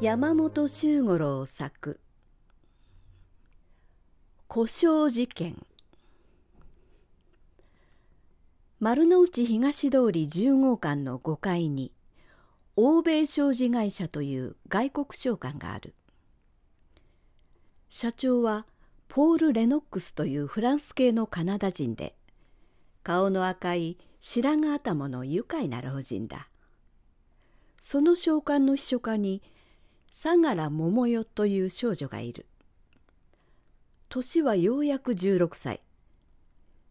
山本周五郎作故障事件丸の内東通り10号館の5階に欧米商事会社という外国商館がある社長はポール・レノックスというフランス系のカナダ人で顔の赤い白髪頭の愉快な老人だその商館の秘書課に相良桃代という少女がいる年はようやく16歳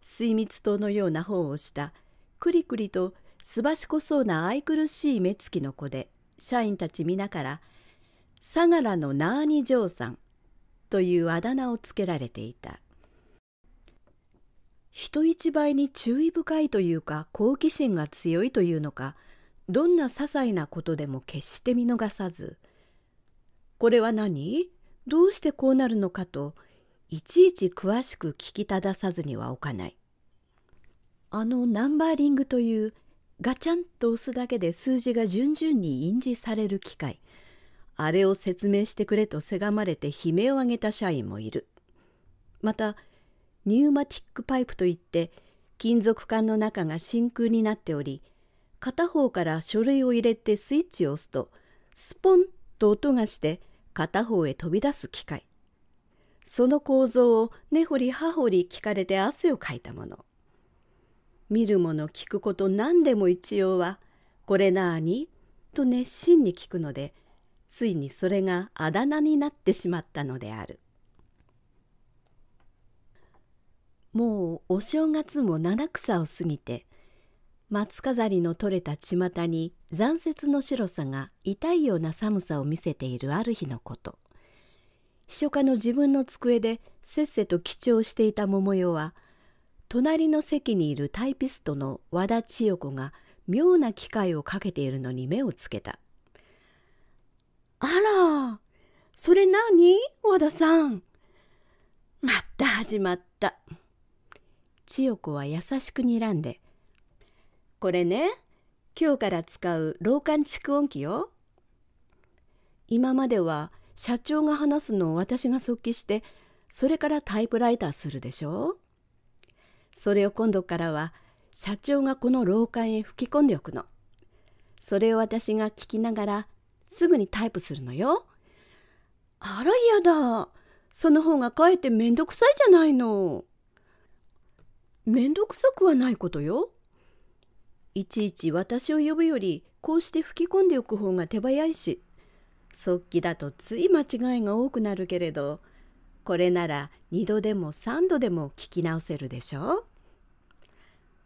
水蜜糖のような本をしたくりくりとすばしこそうな愛くるしい目つきの子で社員たち皆から「相良のナーニ嬢さん」というあだ名をつけられていた人一倍に注意深いというか好奇心が強いというのかどんな些細なことでも決して見逃さずこれは何どうしてこうなるのかといちいち詳しく聞き正さずにはおかないあのナンバーリングというガチャンと押すだけで数字が順々に印字される機械あれを説明してくれとせがまれて悲鳴を上げた社員もいるまたニューマティックパイプといって金属管の中が真空になっており片方から書類を入れてスイッチを押すとスポンと音がして片方へ飛び出す機械その構造を根掘り葉掘り聞かれて汗をかいたもの見るもの聞くこと何でも一応は「これなあに?」と熱心に聞くのでついにそれがあだ名になってしまったのであるもうお正月も七草を過ぎて松飾りの取れた巷に残雪の白さが痛いような寒さを見せているある日のこと秘書家の自分の机でせっせと記帳していた桃代は隣の席にいるタイピストの和田千代子が妙な機会をかけているのに目をつけた「あらそれ何和田さん」「また始まった」千代子は優しく睨んで「これね今日から使う老管蓄音機よ。今までは社長が話すのを私が即帰してそれからタイプライターするでしょそれを今度からは社長がこの廊下へ吹き込んでおくの。それを私が聞きながらすぐにタイプするのよ。あら嫌だ。その方がかえってめんどくさいじゃないの。めんどくさくはないことよ。いちいち私を呼ぶよりこうして吹き込んでおく方が手早いし速記だとつい間違いが多くなるけれどこれなら2度でも3度でも聞き直せるでしょ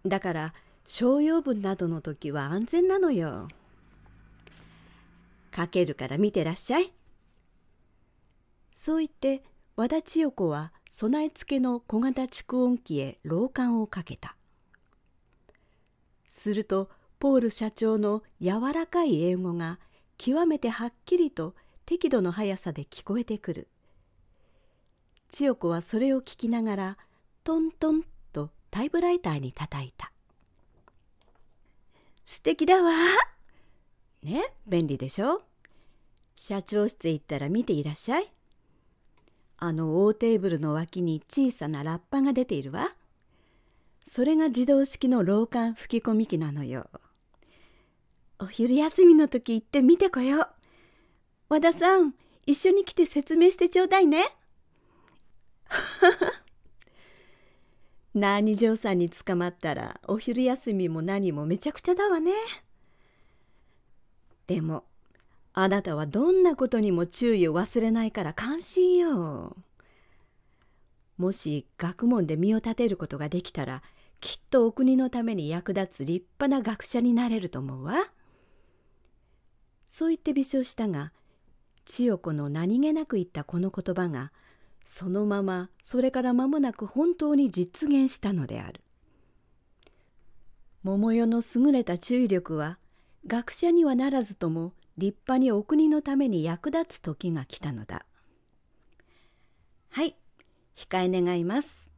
だから商用文などの時は安全なのよ。書けるから見てらっしゃい。そう言って和田千代子は備え付けの小型蓄音機へ老下をかけた。するとポール社長の柔らかい英語が極めてはっきりと適度の速さで聞こえてくる千代子はそれを聞きながらトントンとタイプライターに叩いた「素敵だわ!」ね便利でしょ社長室へ行ったら見ていらっしゃいあの大テーブルの脇に小さなラッパが出ているわそれが自動式の廊管吹き込み機なのよお昼休みの時行ってみてこよう和田さん一緒に来て説明してちょうだいね 何嬢さんに捕まったらお昼休みも何もめちゃくちゃだわねでもあなたはどんなことにも注意を忘れないから関心よもし学問で身を立てることができたらきっとお国のために役立つ立派な学者になれると思うわ。そう言って微笑したが千代子の何気なく言ったこの言葉がそのままそれから間もなく本当に実現したのである。桃代の優れた注意力は学者にはならずとも立派にお国のために役立つ時が来たのだ。はい、控え願います。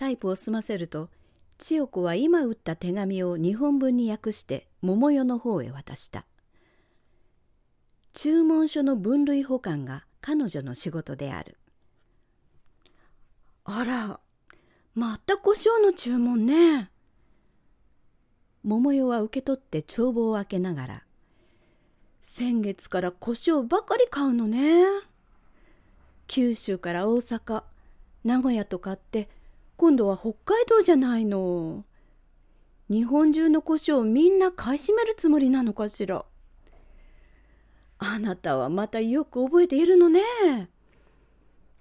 タイプを済ませると千代子は今打った手紙を日本文に訳して桃代の方へ渡した注文書の分類保管が彼女の仕事であるあらまた胡椒の注文ね桃代は受け取って帳簿を開けながら「先月から胡椒ばかり買うのね」九州から大阪名古屋と買って今度は北海道じゃないの。日本中の胡椒みんな買い占めるつもりなのかしら。あなたはまたよく覚えているのね。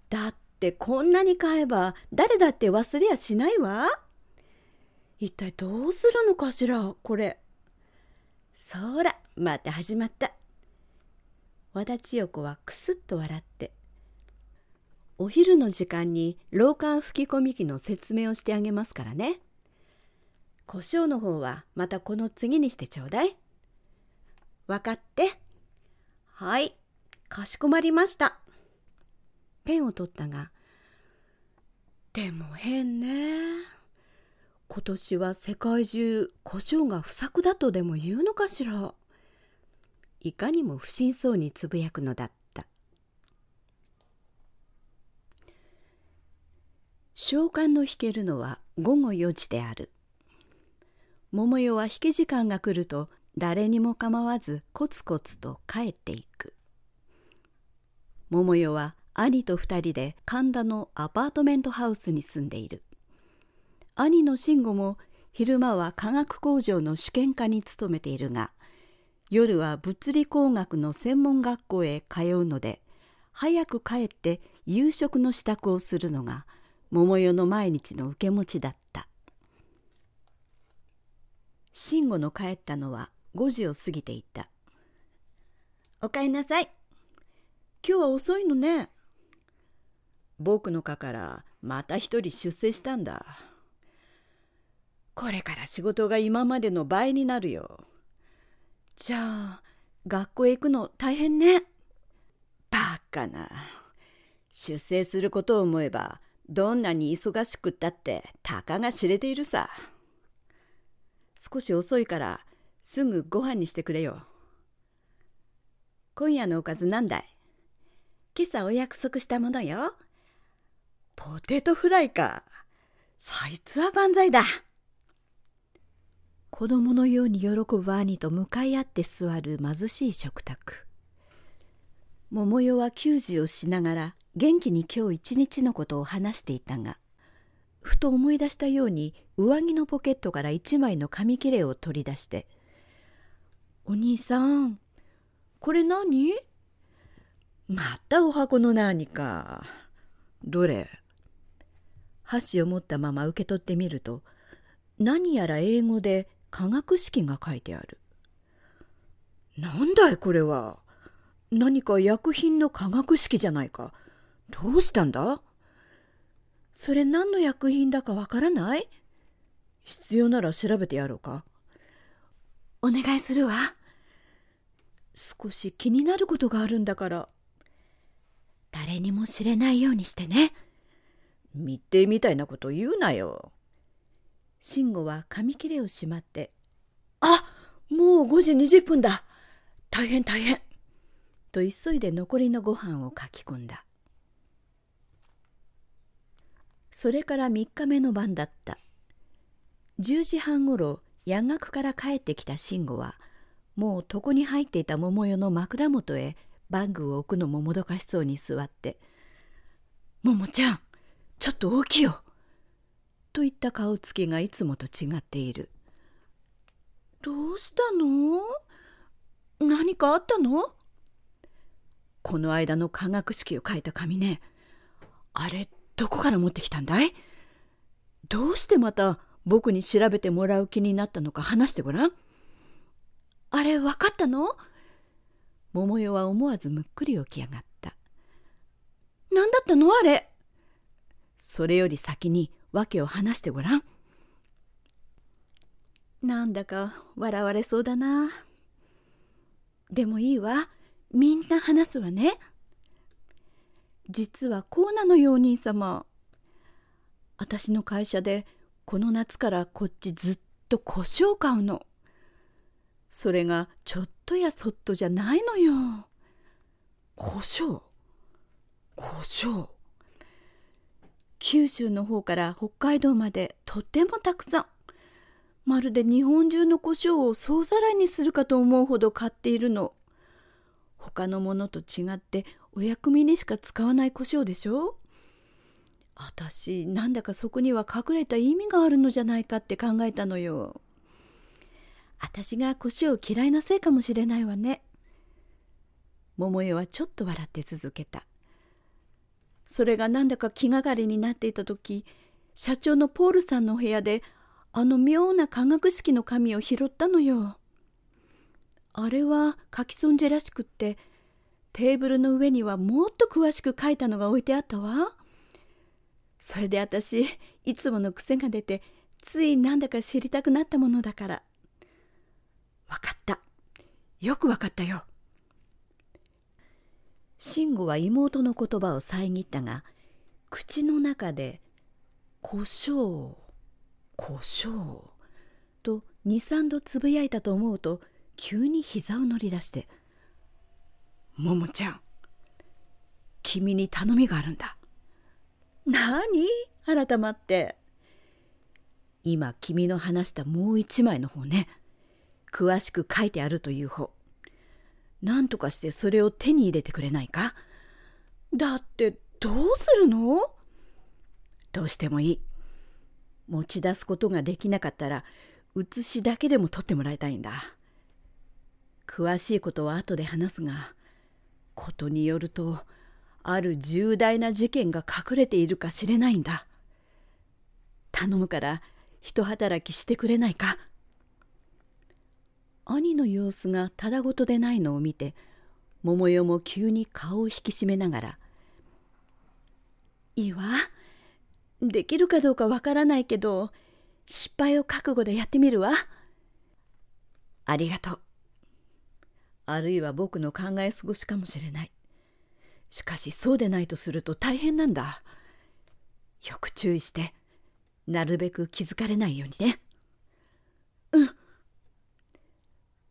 だってこんなに買えば誰だって忘れやしないわ。一体どうするのかしら、これ。そら、また始まった。和田千代子はくすっと笑ってお昼の時間に老館吹き込み機の説明をしてあげますからね。胡椒の方はまたこの次にしてちょうだい。わかって。はい、かしこまりました。ペンを取ったが、でも変ね。今年は世界中胡椒が不作だとでも言うのかしら。いかにも不審そうにつぶやくのだった。召喚の弾けるのは午後4時である桃代は引け時間が来ると誰にも構わずコツコツと帰っていく桃代は兄と2人で神田のアパートメントハウスに住んでいる兄の慎吾も昼間は化学工場の試験科に勤めているが夜は物理工学の専門学校へ通うので早く帰って夕食の支度をするのが桃代の毎日の受け持ちだった慎吾の帰ったのは5時を過ぎていた「おかえりなさい今日は遅いのね」僕の課からまた一人出世したんだこれから仕事が今までの倍になるよじゃあ学校へ行くの大変ねバカな出世することを思えばどんなに忙しくったってたかが知れているさ少し遅いからすぐご飯にしてくれよ今夜のおかずなんだい今朝お約束したものよポテトフライかそいつは万歳だ子供のように喜ぶ兄と向かい合って座る貧しい食卓桃代は給仕をしながら元気に今日一日のことを話していたがふと思い出したように上着のポケットから一枚の紙切れを取り出して「お兄さんこれ何またお箱の何か。どれ?」箸を持ったまま受け取ってみると何やら英語で化学式が書いてある。なんだいこれは何か薬品の化学式じゃないか。どうしたんだそれ何の薬品だかわからない必要なら調べてやろうか。お願いするわ。少し気になることがあるんだから。誰にも知れないようにしてね。密偵みたいなこと言うなよ。慎吾は紙切れをしまって。あもう5時20分だ。大変大変。と急いで残りのご飯をかき込んだそれから3日目の晩だった10時半ごろ夜学から帰ってきた慎吾はもう床に入っていた桃代の枕元へバッグを置くのももどかしそうに座って「桃ちゃんちょっと大きいよ」といった顔つきがいつもと違っている「どうしたの何かあったのこの間の化学式を書いた紙ねあれどこから持ってきたんだいどうしてまた僕に調べてもらう気になったのか話してごらんあれ分かったの桃代は思わずむっくり起き上がった何だったのあれそれより先に訳を話してごらんなんだか笑われそうだなでもいいわみんな話すわね。実はこうなのよお兄様。私の会社でこの夏からこっちずっと胡を買うの。それがちょっとやそっとじゃないのよ。胡椒胡椒九州の方から北海道までとってもたくさん。まるで日本中の胡椒を総ざらいにするかと思うほど買っているの。他のものと違ってお役目にしか使わない胡椒でしょ私なんだかそこには隠れた意味があるのじゃないかって考えたのよ。私が胡椒嫌いなせいかもしれないわね。桃代はちょっと笑って続けた。それがなんだか気がかりになっていた時社長のポールさんのお部屋であの妙な化学式の紙を拾ったのよ。あれは書き損じらしくってテーブルの上にはもっと詳しく書いたのが置いてあったわそれで私いつもの癖が出てついなんだか知りたくなったものだから分かったよく分かったよ慎吾は妹の言葉を遮ったが口の中で「胡椒胡椒と23度つぶやいたと思うと「急に膝を乗り出して「ももちゃん君に頼みがあるんだ」何「何改まって」今君の話したもう一枚の方ね詳しく書いてあるという方何とかしてそれを手に入れてくれないかだってどうするのどうしてもいい持ち出すことができなかったら写しだけでも撮ってもらいたいんだ詳しいことは後で話すがことによるとある重大な事件が隠れているかしれないんだ頼むから一働きしてくれないか兄の様子がただごとでないのを見て桃代も急に顔を引き締めながら「いいわできるかどうかわからないけど失敗を覚悟でやってみるわ」ありがとうあるいは僕の考え過ごしかもしれないしかしそうでないとすると大変なんだよく注意してなるべく気づかれないようにねうん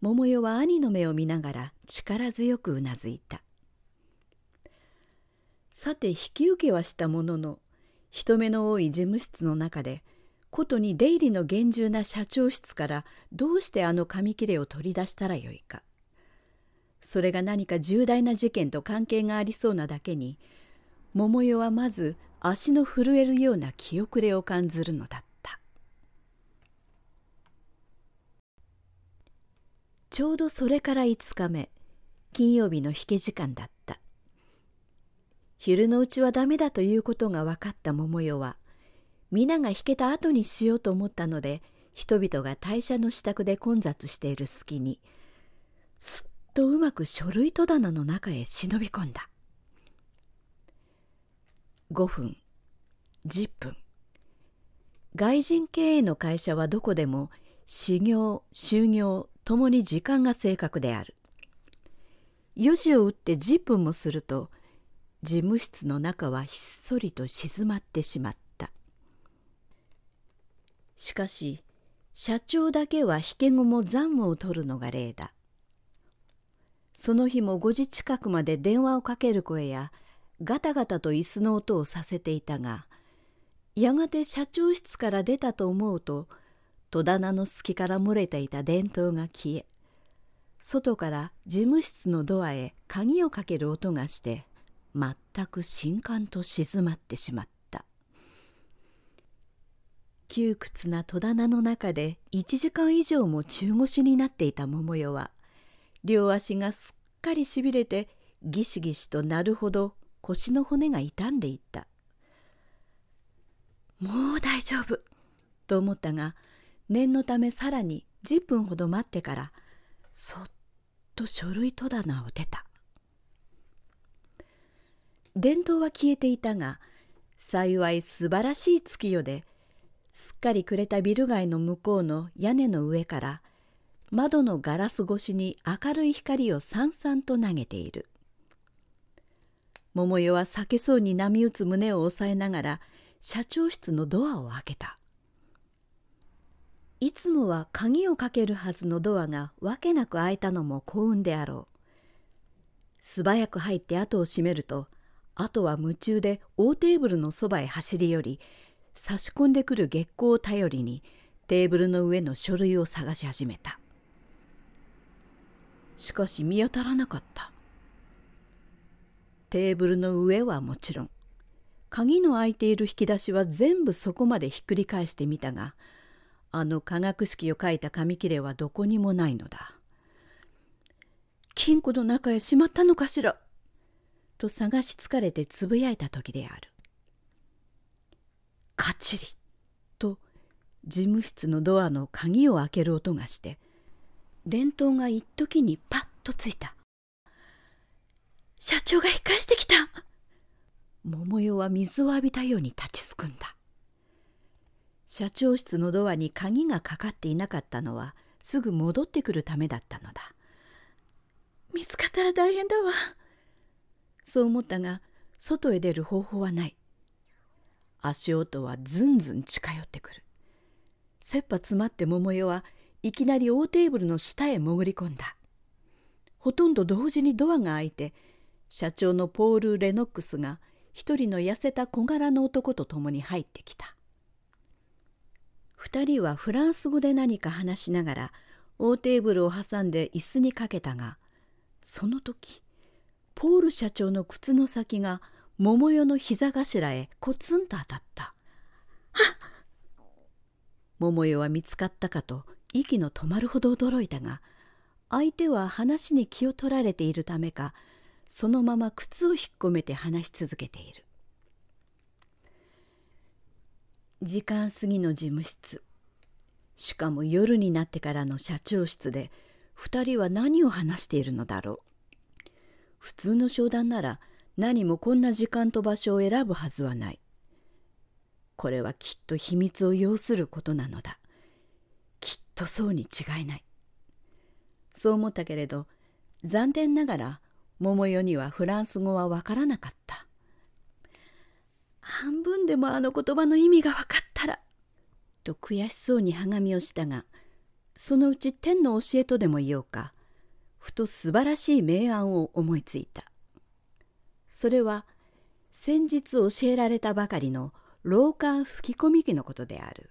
桃代は兄の目を見ながら力強くうなずいたさて引き受けはしたものの人目の多い事務室の中でことに出入りの厳重な社長室からどうしてあの紙切れを取り出したらよいかそれが何か重大な事件と関係がありそうなだけに桃代はまず足の震えるような気遅れを感じるのだったちょうどそれから5日目金曜日の引け時間だった昼のうちはダメだということが分かった桃代は皆が引けた後にしようと思ったので人々が退社の支度で混雑している隙にすとうまく書類戸棚の中へ忍び込んだ5分10分外人経営の会社はどこでも始業就業ともに時間が正確である4時を打って10分もすると事務室の中はひっそりと静まってしまったしかし社長だけは引け後も残務を取るのが例だその日も5時近くまで電話をかける声やガタガタと椅子の音をさせていたがやがて社長室から出たと思うと戸棚の隙から漏れていた電灯が消え外から事務室のドアへ鍵をかける音がして全く新刊と静まってしまった窮屈な戸棚の中で1時間以上も中腰になっていた桃代は両足がすっかりしびれてギシギシとなるほど腰の骨が傷んでいったもう大丈夫と思ったが念のためさらに10分ほど待ってからそっと書類戸棚を出た電灯は消えていたが幸い素晴らしい月夜ですっかり暮れたビル街の向こうの屋根の上から窓のガラス越しに明るい光をさんさんと投げている桃代は避けそうに波打つ胸を押さえながら社長室のドアを開けたいつもは鍵をかけるはずのドアがわけなく開いたのも幸運であろう素早く入って後を閉めるとあとは夢中で大テーブルのそばへ走り寄り差し込んでくる月光を頼りにテーブルの上の書類を探し始めたしかし見当たらなかったテーブルの上はもちろん鍵の開いている引き出しは全部そこまでひっくり返してみたがあの化学式を書いた紙切れはどこにもないのだ金庫の中へしまったのかしらと探し疲れてつぶやいた時であるカチリと事務室のドアの鍵を開ける音がして電灯が一時にとついた社長が引っ返してきた桃代は水を浴びたように立ちすくんだ社長室のドアに鍵がかかっていなかったのはすぐ戻ってくるためだったのだ見つかったら大変だわそう思ったが外へ出る方法はない足音はずんずん近寄ってくる切羽詰まって桃代はいきなり大テーブルの下へ潜り込んだほとんど同時にドアが開いて社長のポール・レノックスが一人の痩せた小柄の男と共に入ってきた2人はフランス語で何か話しながら大テーブルを挟んで椅子にかけたがその時ポール社長の靴の先が桃代の膝頭へコツンと当たった桃代は見つかったかと息の止まるほど驚いたが相手は話に気を取られているためかそのまま靴を引っ込めて話し続けている時間過ぎの事務室しかも夜になってからの社長室で2人は何を話しているのだろう普通の商談なら何もこんな時間と場所を選ぶはずはないこれはきっと秘密を要することなのだきっとそうに違いないそう思ったけれど残念ながら桃代にはフランス語はわからなかった半分でもあの言葉の意味が分かったらと悔しそうにはがみをしたがそのうち天の教えとでも言おうかふと素晴らしい明暗を思いついたそれは先日教えられたばかりの老漢吹き込み機のことである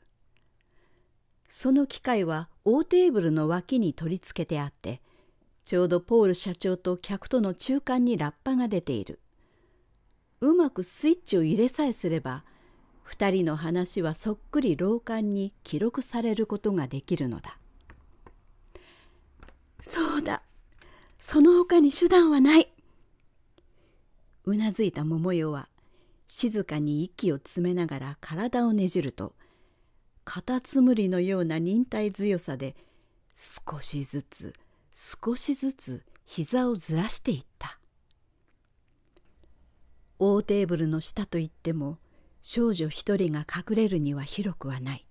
その機械は大テーブルの脇に取り付けてあってちょうどポール社長と客との中間にラッパが出ているうまくスイッチを入れさえすれば二人の話はそっくり廊下に記録されることができるのだそうだその他に手段はないうなずいた桃代は静かに息を詰めながら体をねじるとカタツムリのような忍耐強さで少しずつ少しずつ膝をずらしていった大テーブルの下といっても少女一人が隠れるには広くはない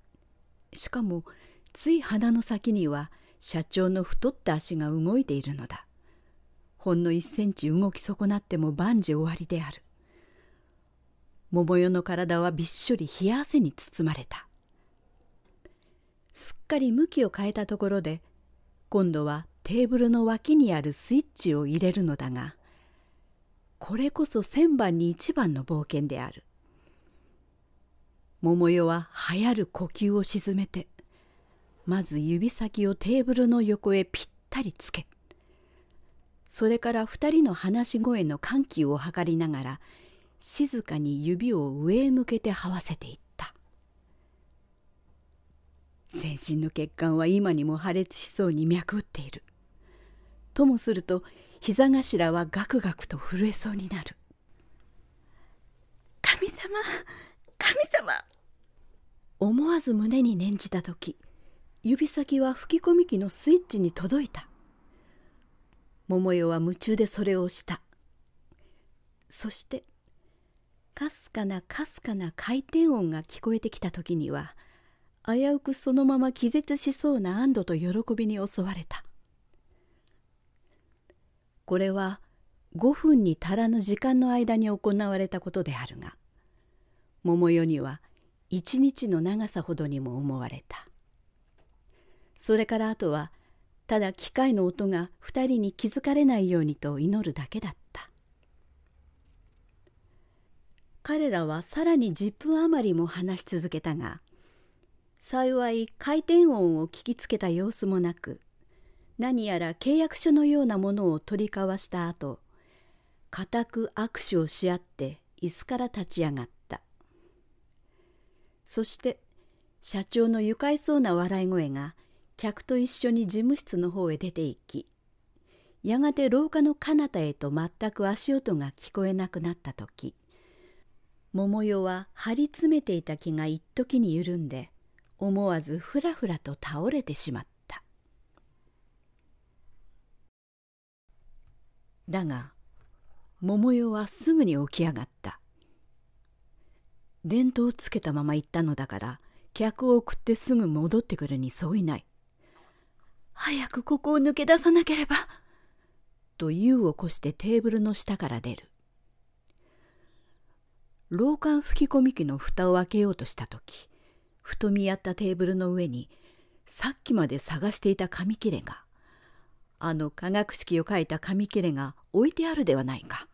しかもつい鼻の先には社長の太った足が動いているのだほんの1センチ動き損なっても万事終わりである桃代の体はびっしょり冷や汗に包まれたすっかり向きを変えたところで今度はテーブルの脇にあるスイッチを入れるのだがこれこそ千番に一番の冒険である桃代は流行る呼吸を沈めてまず指先をテーブルの横へぴったりつけそれから二人の話し声の緩急を測りながら静かに指を上へ向けて這わせていた。全身の血管は今にも破裂しそうに脈打っているともすると膝頭はガクガクと震えそうになる神様神様思わず胸に念じた時指先は吹き込み機のスイッチに届いた桃代は夢中でそれを押したそしてかすかなかすかな回転音が聞こえてきた時には危うくそのまま気絶しそうな安堵と喜びに襲われたこれは5分に足らぬ時間の間に行われたことであるが桃代には一日の長さほどにも思われたそれからあとはただ機械の音が2人に気づかれないようにと祈るだけだった彼らはさらに10分余りも話し続けたが幸い回転音を聞きつけた様子もなく何やら契約書のようなものを取り交わした後固く握手をし合って椅子から立ち上がったそして社長の愉快そうな笑い声が客と一緒に事務室の方へ出て行きやがて廊下の彼方へと全く足音が聞こえなくなった時桃代は張り詰めていた気が一時に緩んで思わずふらふらと倒れてしまっただが桃代はすぐに起き上がった電灯をつけたまま行ったのだから客を送ってすぐ戻ってくるに相違ない早くここを抜け出さなければと湯を越こしてテーブルの下から出る廊下吹き込み機の蓋を開けようとした時ふと見合ったテーブルの上にさっきまで探していた紙切れがあの化学式を書いた紙切れが置いてあるではないか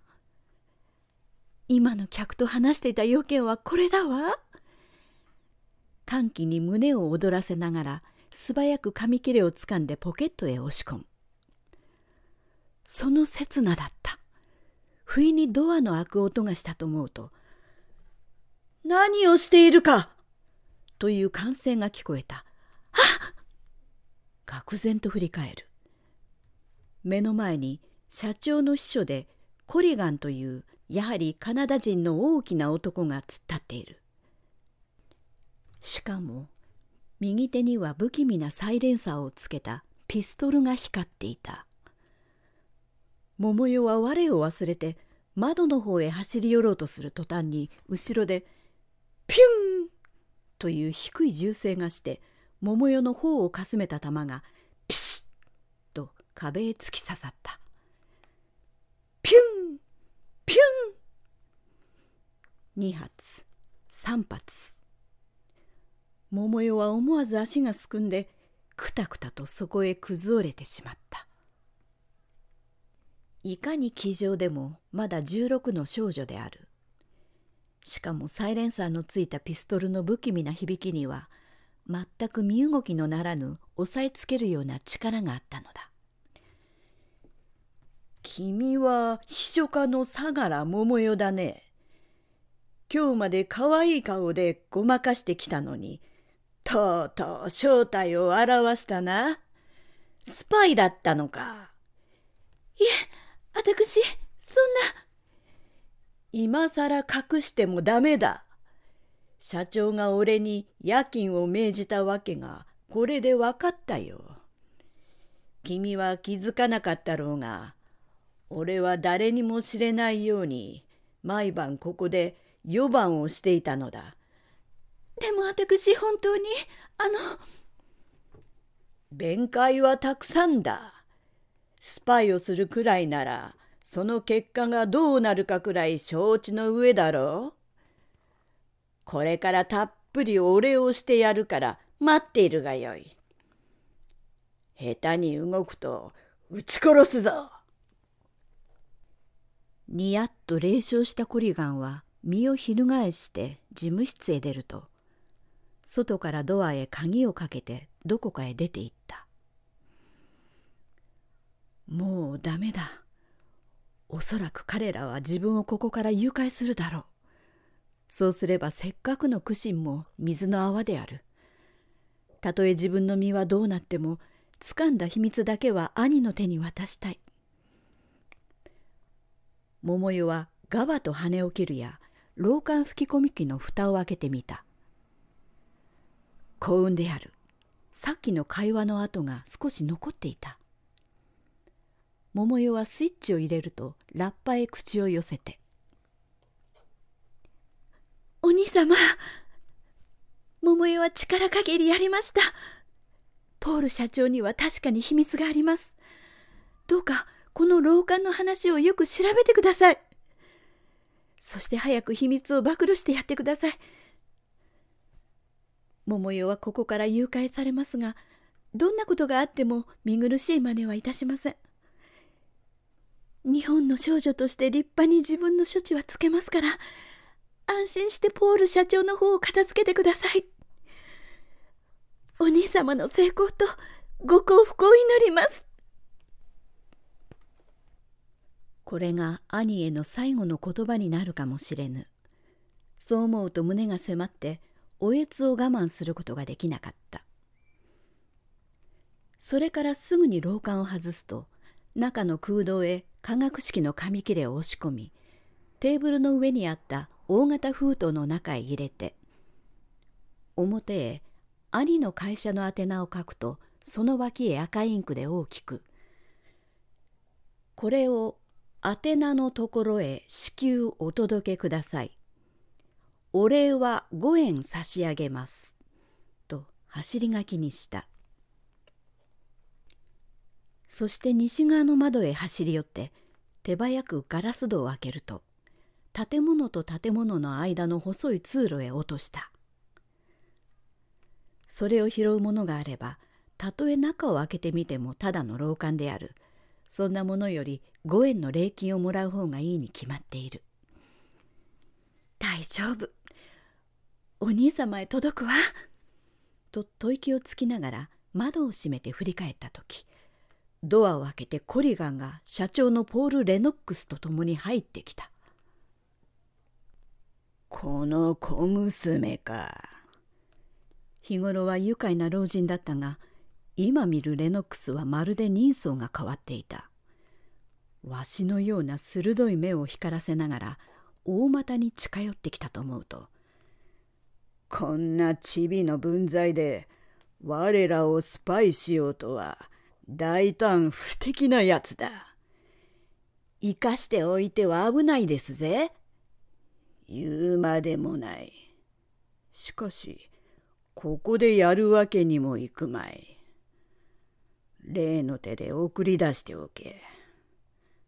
今の客と話していた要件はこれだわ歓喜に胸を躍らせながら素早く紙切れをつかんでポケットへ押し込むその刹那だった不意にドアの開く音がしたと思うと「何をしているかという歓声が聞こえた。っ愕然と振り返る。目の前に社長の秘書でコリガンというやはりカナダ人の大きな男が突っ立っている。しかも右手には不気味なサイレンサーをつけたピストルが光っていた。桃代は我を忘れて窓の方へ走り寄ろうとする途端に後ろで「ピュン!」という低い銃声がして桃代の頬をかすめた玉がピシッと壁へ突き刺さったピュンピュン2発3発桃代は思わず足がすくんでくたくたとそこへ崩れてしまったいかに気丈でもまだ16の少女であるしかもサイレンサーのついたピストルの不気味な響きには全く身動きのならぬ押さえつけるような力があったのだ君は秘書家の相良桃代だね今日まで可愛い顔でごまかしてきたのにとうとう正体を表したなスパイだったのかいえ私そんな今さら隠してもダメだ。社長が俺に夜勤を命じたわけがこれで分かったよ。君は気づかなかったろうが、俺は誰にも知れないように毎晩ここで4番をしていたのだ。でも私本当にあの弁解はたくさんだ。スパイをするくらいならその結果がどうなるかくらい承知の上だろう。これからたっぷりお礼をしてやるから待っているがよい。下手に動くと撃ち殺すぞにやっと冷笑したコリガンは身を翻して事務室へ出ると外からドアへ鍵をかけてどこかへ出て行ったもうダメだおそらく彼らは自分をここから誘拐するだろうそうすればせっかくの苦心も水の泡であるたとえ自分の身はどうなっても掴んだ秘密だけは兄の手に渡したい桃代はガバと羽を切るや廊下吹き込み機の蓋を開けてみた幸運であるさっきの会話の跡が少し残っていた桃代はスイッチを入れるとラッパへ口を寄せて「お兄様桃代は力限りやりましたポール社長には確かに秘密がありますどうかこの老館の話をよく調べてくださいそして早く秘密を暴露してやってください桃代はここから誘拐されますがどんなことがあっても見苦しい真似はいたしません日本の少女として立派に自分の処置はつけますから安心してポール社長の方を片付けてくださいお兄様の成功とご幸福を祈りますこれが兄への最後の言葉になるかもしれぬそう思うと胸が迫っておえつを我慢することができなかったそれからすぐに廊下を外すと中の空洞へ化学式の紙切れを押し込みテーブルの上にあった大型封筒の中へ入れて表へ兄の会社の宛名を書くとその脇へ赤インクで大きく「これを宛名のところへ至急お届けください」「お礼は5円差し上げます」と走り書きにしたそして西側の窓へ走り寄って手早くガラス戸を開けると建物と建物の間の細い通路へ落としたそれを拾うものがあればたとえ中を開けてみてもただの廊下であるそんなものより5円の礼金をもらう方がいいに決まっている大丈夫お兄様へ届くわと吐息をつきながら窓を閉めて振り返った時ドアを開けてコリガンが社長のポール・レノックスと共に入ってきた。この小娘か。日頃は愉快な老人だったが、今見るレノックスはまるで人相が変わっていた。わしのような鋭い目を光らせながら、大股に近寄ってきたと思うと、こんなチビの分際で、我らをスパイしようとは、大胆不敵なやつだ。生かしておいては危ないですぜ。言うまでもない。しかし、ここでやるわけにもいくまい。例の手で送り出しておけ。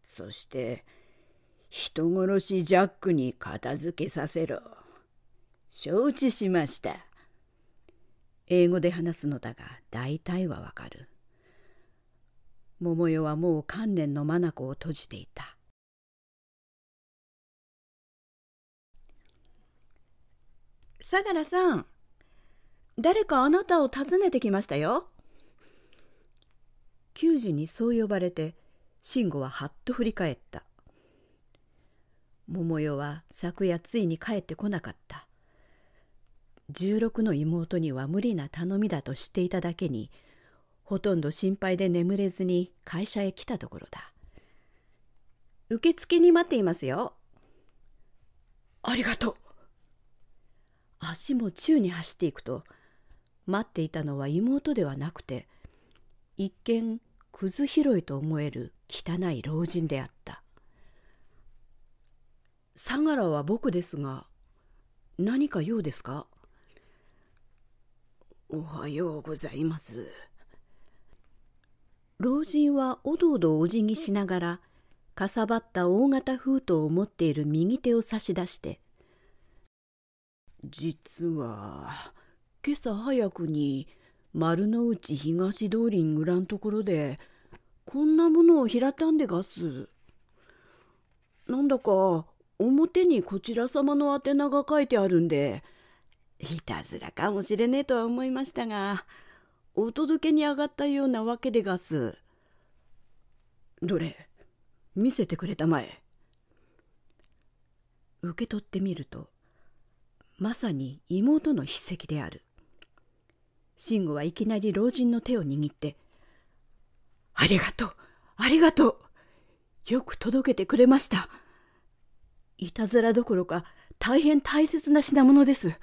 そして、人殺しジャックに片付けさせろ。承知しました。英語で話すのだが大体はわかる。桃代はもう観念の眼を閉じていた相良さん誰かあなたを訪ねてきましたよ球児にそう呼ばれて慎吾ははっと振り返った桃代は昨夜ついに帰ってこなかった16の妹には無理な頼みだと知っていただけにほとんど心配で眠れずに会社へ来たところだ受付に待っていますよありがとう足も宙に走っていくと待っていたのは妹ではなくて一見くず拾いと思える汚い老人であった相良は僕ですが何か用ですかおはようございます老人はおどおどお辞儀しながらかさばった大型封筒を持っている右手を差し出して「実は今朝早くに丸の内東通りに裏んところでこんなものを平たんでがす。なんだか表にこちら様の宛名が書いてあるんでいたずらかもしれねえとは思いましたが。お届けに上がったようなわけでがす。どれ見せてくれたまえ。受け取ってみるとまさに妹の筆跡である慎吾はいきなり老人の手を握って「ありがとうありがとうよく届けてくれました」「いたずらどころか大変大切な品物です」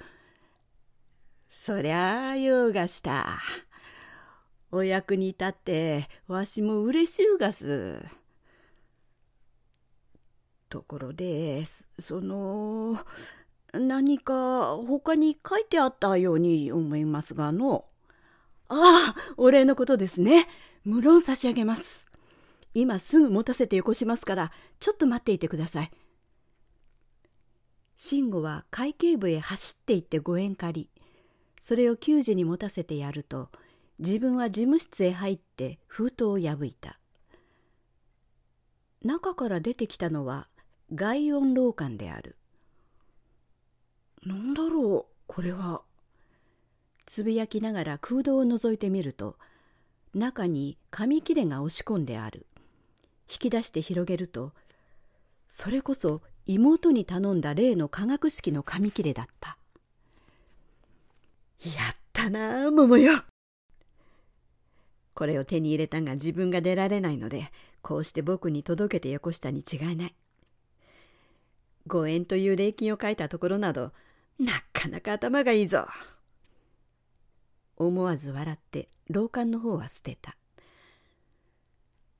「そりゃあ用がした」お役に立ってわしもうれしゅうがす。ところでその何か他に書いてあったように思いますがの。ああお礼のことですね。無論差し上げます。今すぐ持たせてよこしますからちょっと待っていてください。慎吾は会計部へ走って行ってご縁借りそれを給仕に持たせてやると自分は事務室へ入って封筒を破いた中から出てきたのは外音廊下であるなんだろうこれはつぶやきながら空洞を覗いてみると中に紙切れが押し込んである引き出して広げるとそれこそ妹に頼んだ例の化学式の紙切れだったやったなあ桃よこれを手に入れたが自分が出られないので、こうして僕に届けてよこしたに違いない。五円という礼金を書いたところなど、なかなか頭がいいぞ。思わず笑って廊下の方は捨てた。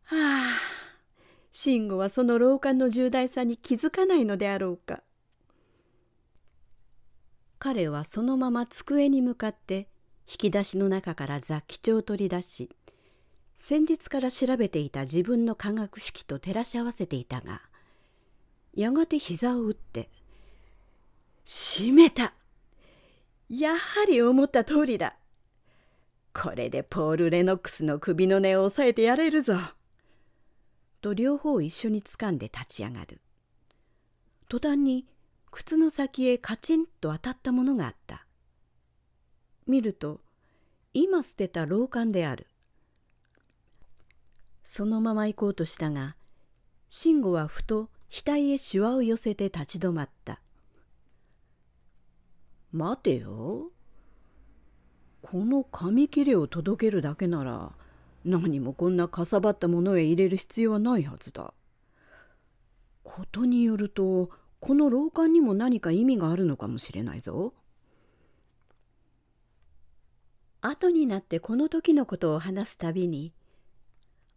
はあ、慎吾はその廊下の重大さに気づかないのであろうか。彼はそのまま机に向かって引き出しの中から雑記帳を取り出し先日から調べていた自分の科学式と照らし合わせていたがやがて膝を打って「閉めたやはり思った通りだこれでポール・レノックスの首の根を押さえてやれるぞ」と両方一緒につかんで立ち上がる途端に靴の先へカチンと当たったものがあった見ると今捨てた老漢であるそのまま行こうとしたが慎吾はふと額へしわを寄せて立ち止まった「待てよ。この紙切れを届けるだけなら何もこんなかさばったものへ入れる必要はないはずだ。ことによるとこの廊下にも何か意味があるのかもしれないぞ。後になってこの時のことを話すたびに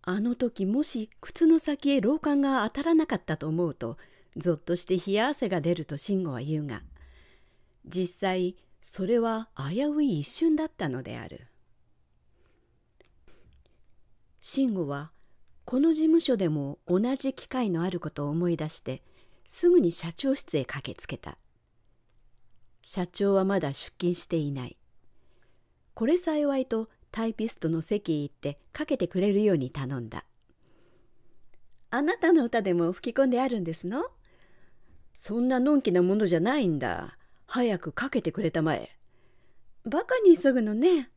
あの時もし靴の先へ廊下が当たらなかったと思うとぞっとして冷や汗が出ると慎吾は言うが実際それは危うい一瞬だったのである慎吾はこの事務所でも同じ機会のあることを思い出してすぐに社長室へ駆けつけた社長はまだ出勤していないこれ幸いとタイピストの席へ行ってかけてくれるように頼んだ。あなたの歌でも吹き込んであるんですのそんなのんきなものじゃないんだ。早くかけてくれたまえ。バカに急ぐのね。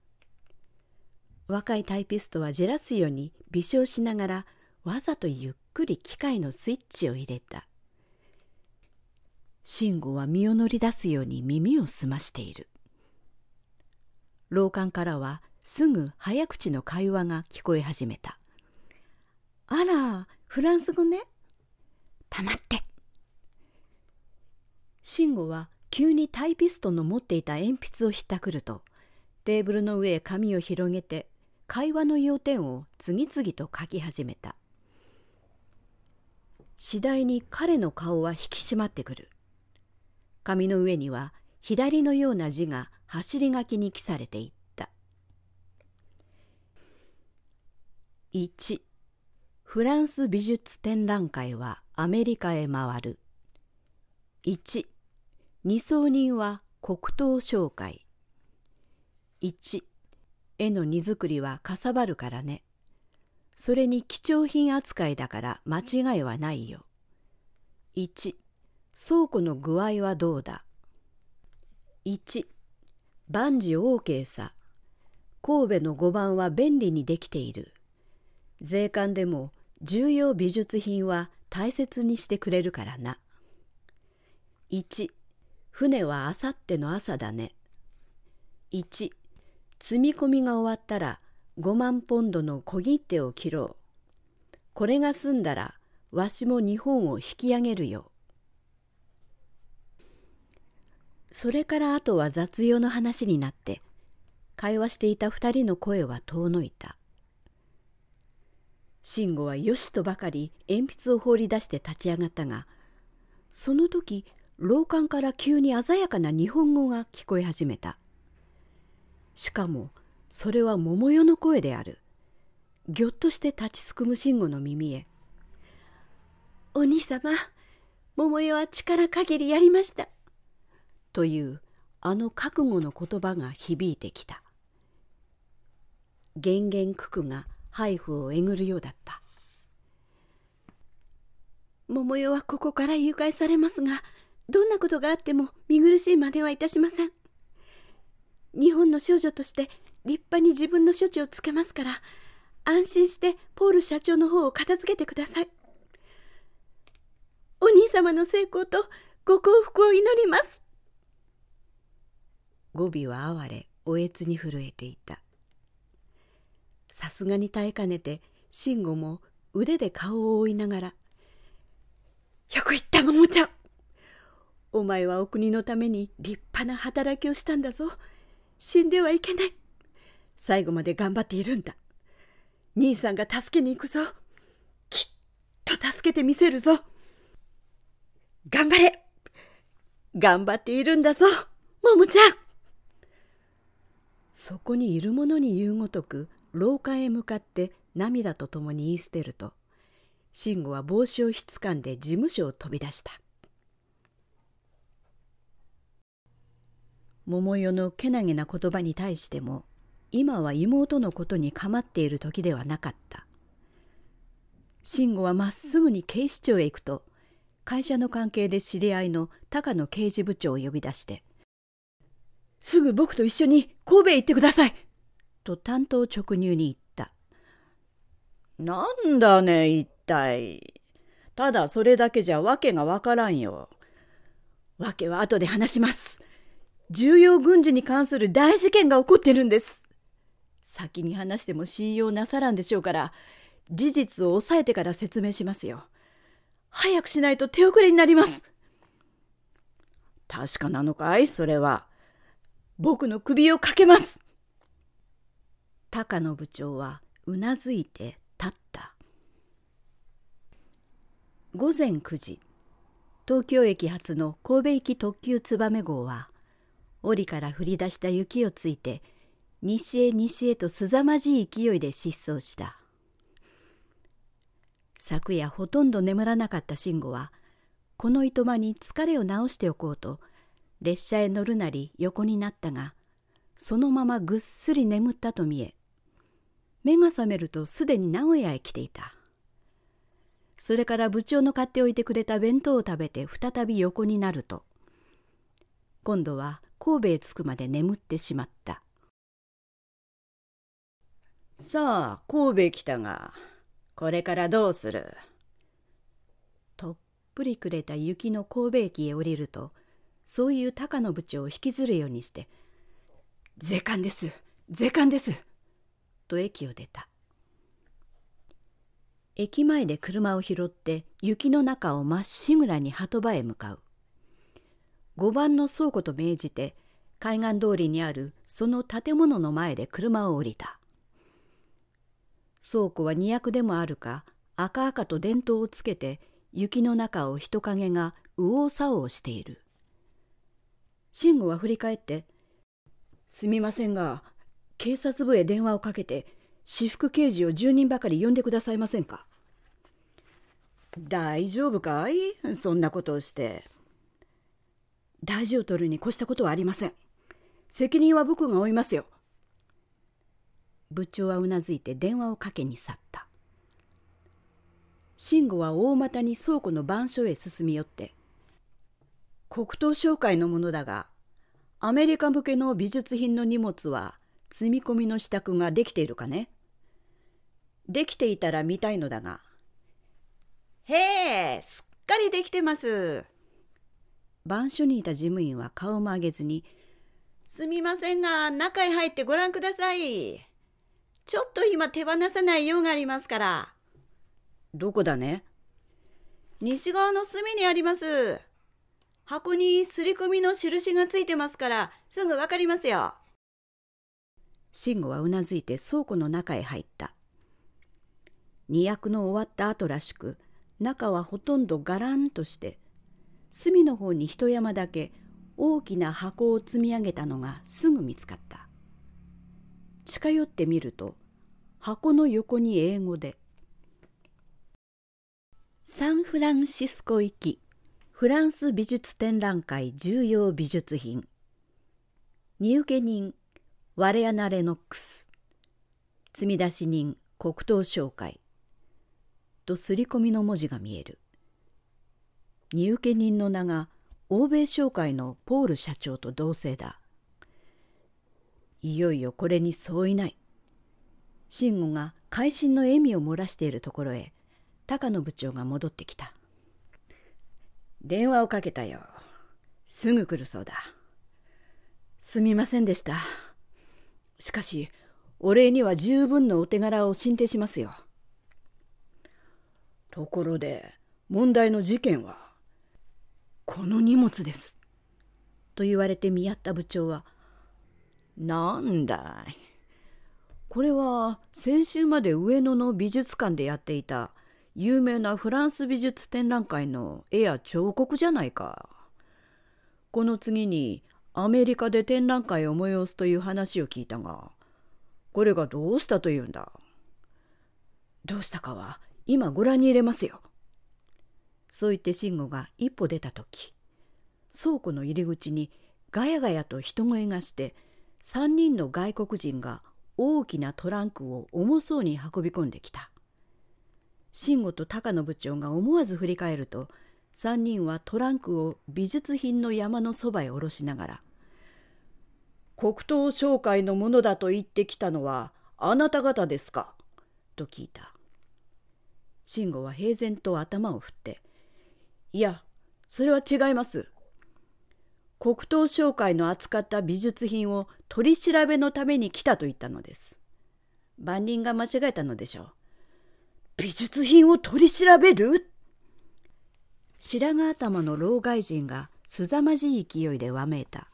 若いタイピストはじらすように微笑しながらわざとゆっくり機械のスイッチを入れた。慎吾は身を乗り出すように耳を澄ましている。廊下からはすぐ早口の会話が聞こえ始めた。あら、フランス語ね。黙って。慎吾は急にタイピストの持っていた鉛筆をひったくると、テーブルの上へ紙を広げて、会話の要点を次々と書き始めた。次第に彼の顔は引き締まってくる。紙の上には左のような字が走り書きに記されていた。1フランス美術展覧会はアメリカへ回る1 2層人は黒糖紹介1絵の荷造りはかさばるからねそれに貴重品扱いだから間違いはないよ1倉庫の具合はどうだ1万事 OK さ神戸の5番は便利にできている税関でも重要美術品は大切にしてくれるからな。1船はあさっての朝だね。1積み込みが終わったら5万ポンドの小切手を切ろう。これが済んだらわしも日本を引き上げるよ。それからあとは雑用の話になって会話していた2人の声は遠のいた。慎吾はよしとばかり鉛筆を放り出して立ち上がったがその時廊下から急に鮮やかな日本語が聞こえ始めたしかもそれは桃代の声であるぎょっとして立ちすくむ慎吾の耳へ「お兄様桃代は力限りやりました」というあの覚悟の言葉が響いてきた。源元九九が配布をえぐるようだった桃代はここから誘拐されますがどんなことがあっても見苦しい真似はいたしません日本の少女として立派に自分の処置をつけますから安心してポール社長の方を片付けてくださいお兄様の成功とご幸福を祈ります語尾は哀れおえつに震えていたさすがに耐えかねて慎吾も腕で顔を覆いながら「よく言った桃ちゃんお前はお国のために立派な働きをしたんだぞ死んではいけない最後まで頑張っているんだ兄さんが助けに行くぞきっと助けてみせるぞ頑張れ頑張っているんだぞ桃ちゃんそこにいる者に言うごとく廊下へ向かって涙とともに言い捨てると慎吾は帽子をひつかんで事務所を飛び出した桃代のけなげな言葉に対しても今は妹のことに構っている時ではなかった慎吾はまっすぐに警視庁へ行くと会社の関係で知り合いの高野刑事部長を呼び出して「すぐ僕と一緒に神戸へ行ってくださいと担当直入に言った。なんだね、一体。ただそれだけじゃ訳がわからんよ。訳は後で話します。重要軍事に関する大事件が起こってるんです。先に話しても信用なさらんでしょうから、事実を抑えてから説明しますよ。早くしないと手遅れになります。確かなのかいそれは。僕の首をかけます。高野部長はうなずいて立った午前9時東京駅発の神戸行き特急燕号は檻から降り出した雪をついて西へ西へとすざまじい勢いで失踪した昨夜ほとんど眠らなかった慎吾はこのいとまに疲れを治しておこうと列車へ乗るなり横になったがそのままぐっすり眠ったと見え目が覚めるとすでに名古屋へ来ていたそれから部長の買っておいてくれた弁当を食べて再び横になると今度は神戸へ着くまで眠ってしまったさあ神戸へ来たがこれからどうするとっぷりくれた雪の神戸駅へ降りるとそういう高野部長を引きずるようにして「税関です税関ですと駅を出た駅前で車を拾って雪の中をまっしぐらに鳩場へ向かう5番の倉庫と命じて海岸通りにあるその建物の前で車を降りた倉庫は2役でもあるか赤々と電灯をつけて雪の中を人影が右往左往している慎吾は振り返って「すみませんが警察部へ電話をかけて私服刑事を10人ばかり呼んでくださいませんか大丈夫かいそんなことをして大事を取るに越したことはありません責任は僕が負いますよ部長はうなずいて電話をかけに去った慎吾は大股に倉庫の番所へ進み寄って黒糖商会のものだがアメリカ向けの美術品の荷物は積み込みの支度ができているかねできていたら見たいのだが。へえ、すっかりできてます。番所にいた事務員は顔も上げずに、すみませんが、中へ入ってご覧ください。ちょっと今手放さない用がありますから。どこだね西側の隅にあります。箱にすり込みの印がついてますから、すぐわかりますよ。慎吾はうなずいて倉庫の中へ入った二役の終わった後らしく中はほとんどガランとして隅の方に一山だけ大きな箱を積み上げたのがすぐ見つかった近寄ってみると箱の横に英語で「サンフランシスコ行きフランス美術展覧会重要美術品」「荷受人我レなレノックス積み出し人黒糖商会と刷り込みの文字が見える荷受人の名が欧米商会のポール社長と同姓だいよいよこれに相違ない慎吾が会心の笑みを漏らしているところへ高野部長が戻ってきた電話をかけたよすぐ来るそうだすみませんでしたしかし、お礼には十分のお手柄を進呈しますよ。ところで、問題の事件は、この荷物です。と言われて見合った部長は、なんだい。これは先週まで上野の美術館でやっていた有名なフランス美術展覧会の絵や彫刻じゃないか。この次にアメリカで展覧会を催すという話を聞いたがこれがどうしたというんだどうしたかは今ご覧に入れますよ。そう言って慎吾が一歩出た時倉庫の入り口にガヤガヤと人声がして3人の外国人が大きなトランクを重そうに運び込んできた慎吾と高野部長が思わず振り返ると3人はトランクを美術品の山のそばへ下ろしながら黒糖商会のものだと言ってきたのはあなた方ですか?」と聞いた慎吾は平然と頭を振って「いやそれは違います」黒糖商会の扱った美術品を取り調べのために来たと言ったのです。万人が間違えたのでしょう。美術品を取り調べる白髪頭の老外人がすざまじい勢いでわめいた。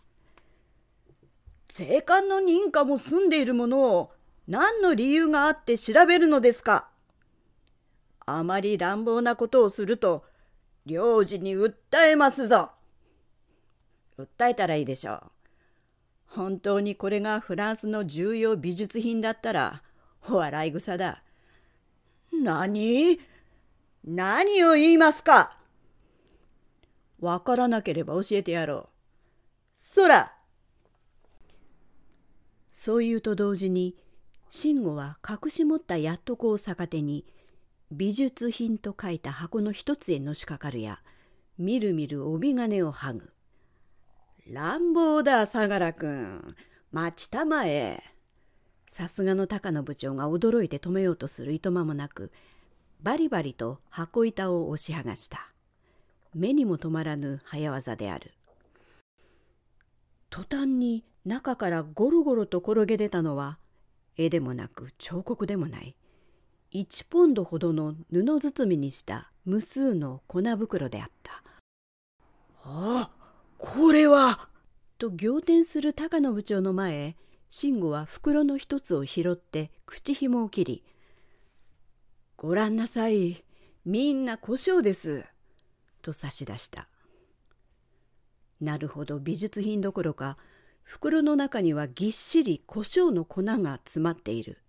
税関の認可も済んでいるものを何の理由があって調べるのですかあまり乱暴なことをすると領事に訴えますぞ訴えたらいいでしょう。本当にこれがフランスの重要美術品だったらお笑い草だ。何何を言いますかわからなければ教えてやろう。そらそう言うと同時に慎吾は隠し持ったやっとこを逆手に美術品と書いた箱の一つへのしかかるやみるみる帯金をはぐ「乱暴だ相良君待ちたまえ」さすがの高野部長が驚いて止めようとするいとまもなくバリバリと箱板を押し剥がした目にも留まらぬ早業である途端に中からゴロゴロと転げ出たのは絵でもなく彫刻でもない1ポンドほどの布包みにした無数の粉袋であったあこれはと仰天する高野部長の前へ慎吾は袋の一つを拾って口ひもを切り「ごらんなさいみんな胡椒です」と差し出したなるほど美術品どころか袋の中にはぎっしり胡椒の粉が詰まっている。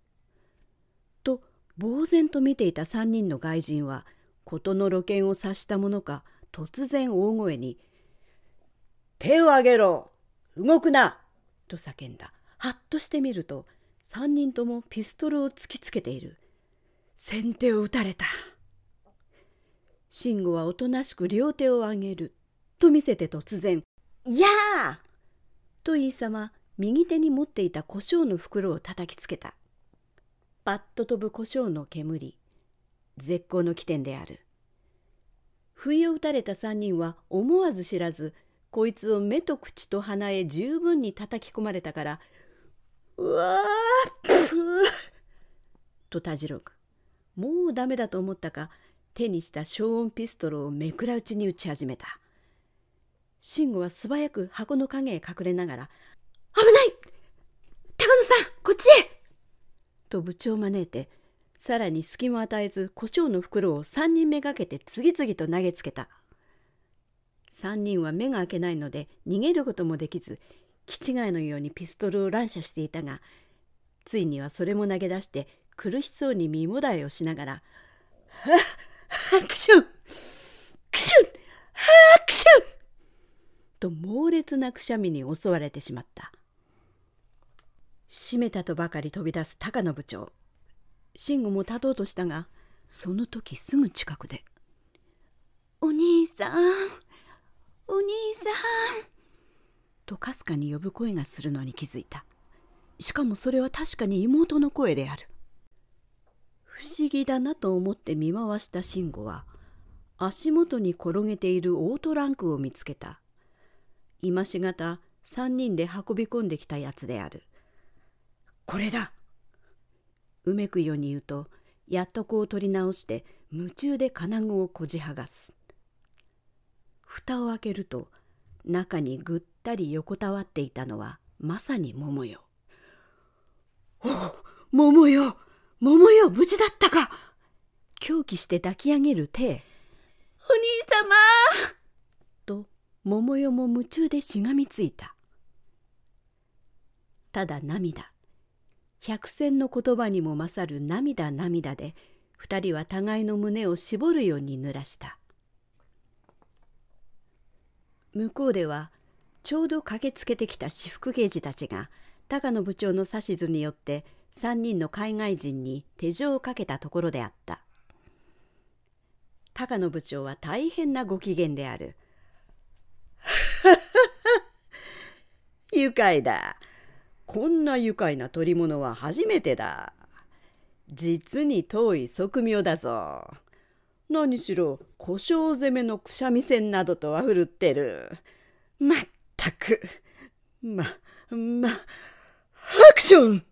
と呆然と見ていた3人の外人は事の露見を察したものか突然大声に「手を挙げろ動くな!」と叫んだはっとしてみると3人ともピストルを突きつけている先手を打たれた慎吾はおとなしく両手を上げると見せて突然「いやあ!」と言い様右手に持っていた胡椒の袋を叩きつけたパッと飛ぶ胡椒の煙絶好の起点である不意を打たれた3人は思わず知らずこいつを目と口と鼻へ十分に叩き込まれたから「うわーとたじろくもうダメだと思ったか手にした消音ピストルをめくらうちに打ち始めた。慎吾は素早く箱の影へ隠れながら、危ない高野さん、こっちへと部長を招いて、さらに隙も与えず胡椒の袋を3人目がけて次々と投げつけた。3人は目が開けないので逃げることもできず、気違いのようにピストルを乱射していたが、ついにはそれも投げ出して苦しそうに身もだえをしながら、はっ、はっ、くしゅんくしゅんはと猛烈なくしゃみに襲われてしまった閉めたとばかり飛び出す高野部長慎吾も立とうとしたがその時すぐ近くで「お兄さんお兄さん」とかすかに呼ぶ声がするのに気づいたしかもそれは確かに妹の声である不思議だなと思って見回した慎吾は足元に転げているオートランクを見つけた今しがた3人で運び込んできたやつである。これだうめくように言うとやっとこう取り直して夢中で金具をこじはがす蓋を開けると中にぐったり横たわっていたのはまさに桃よお桃よ桃よ無事だったか狂気して抱き上げる手お兄様桃代も夢中でしがみついたただ涙百戦の言葉にも勝る涙涙で二人は互いの胸を絞るように濡らした向こうではちょうど駆けつけてきた私服刑事たちが高野部長の指図によって3人の海外人に手錠をかけたところであった高野部長は大変なご機嫌である 愉快だ。こんな愉快な取り物は初めてだ。実に遠い側名だぞ。何しろ故障攻めのくしゃみ線などとはふるってる。まったく。ま、ま、アクション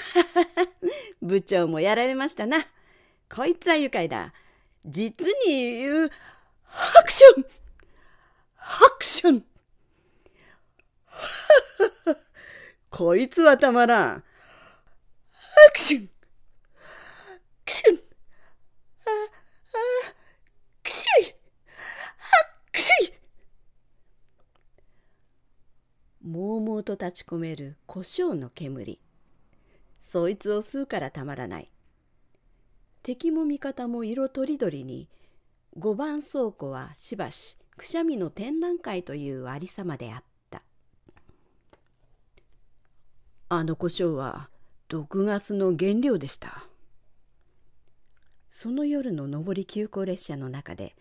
部長もやられましたな。こいつは愉快だ。実に言う、アクションハョンこいつはたまらん。拍クシュンクシュクシュンもうもうと立ち込める胡椒の煙。そいつを吸うからたまらない。敵も味方も色とりどりに、五番倉庫はしばしくしゃみの展覧会というありさまであったあの胡椒は毒ガスの原料でしたその夜の上り急行列車の中で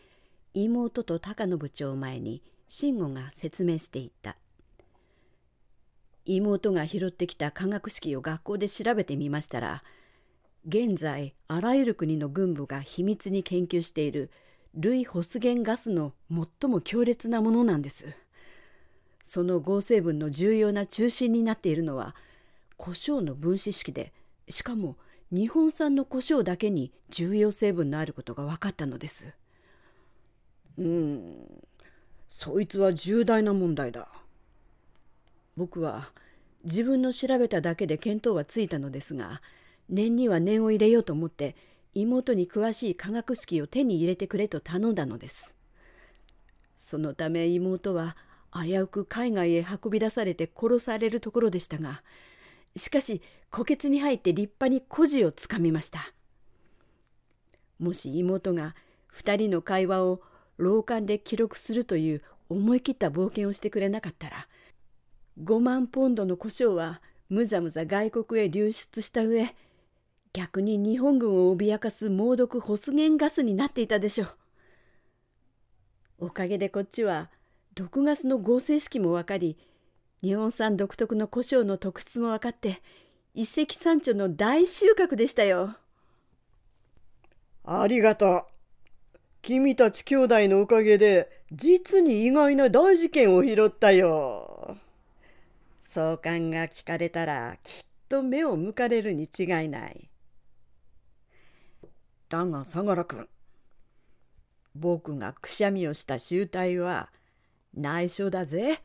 妹と高野部長を前に慎吾が説明していった妹が拾ってきた化学式を学校で調べてみましたら現在あらゆる国の軍部が秘密に研究している類ホスゲンガスの最も強烈なものなんですその合成分の重要な中心になっているのは胡椒の分子式でしかも日本産の胡椒だけに重要成分のあることが分かったのですうんそいつは重大な問題だ僕は自分の調べただけで見当はついたのですが念には念を入れようと思って妹に詳しい化学式を手に入れてくれと頼んだのですそのため妹は危うく海外へ運び出されて殺されるところでしたがしかし虎穴に入って立派に孤児をつかみましたもし妹が2人の会話を廊下で記録するという思い切った冒険をしてくれなかったら5万ポンドの胡椒はむざむざ外国へ流出した上逆に日本軍を脅かす猛毒ホスゲンガスになっていたでしょう。おかげでこっちは毒ガスの合成式も分かり日本産独特の胡椒の特質も分かって一石三鳥の大収穫でしたよ。ありがとう。君たち兄弟のおかげで実に意外な大事件を拾ったよ。相関が聞かれたらきっと目を向かれるに違いない。だが相良君僕がくしゃみをした醜態は内緒だぜ。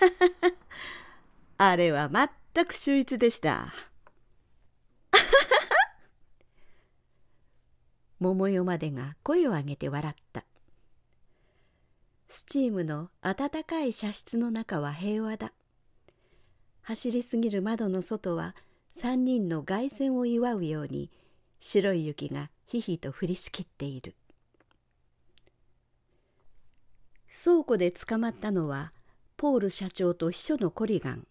あれは全く秀逸でした。桃代までが声を上げて笑った。スチームの暖かい射室の中は平和だ。走りすぎる窓の外は3人の凱旋を祝うように白い雪がひひと降りしきっている倉庫で捕まったのはポール社長と秘書のコリガン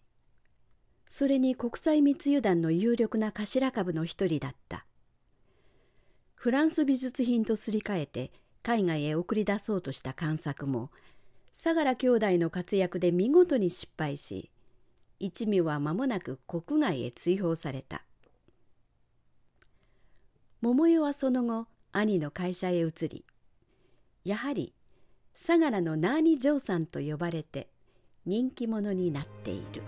それに国際密輸団の有力な頭株の一人だったフランス美術品とすり替えて海外へ送り出そうとした探作も相良兄弟の活躍で見事に失敗し一味は間もなく国外へ追放された桃代はその後兄の会社へ移りやはり相良のナーニ・嬢さんと呼ばれて人気者になっている。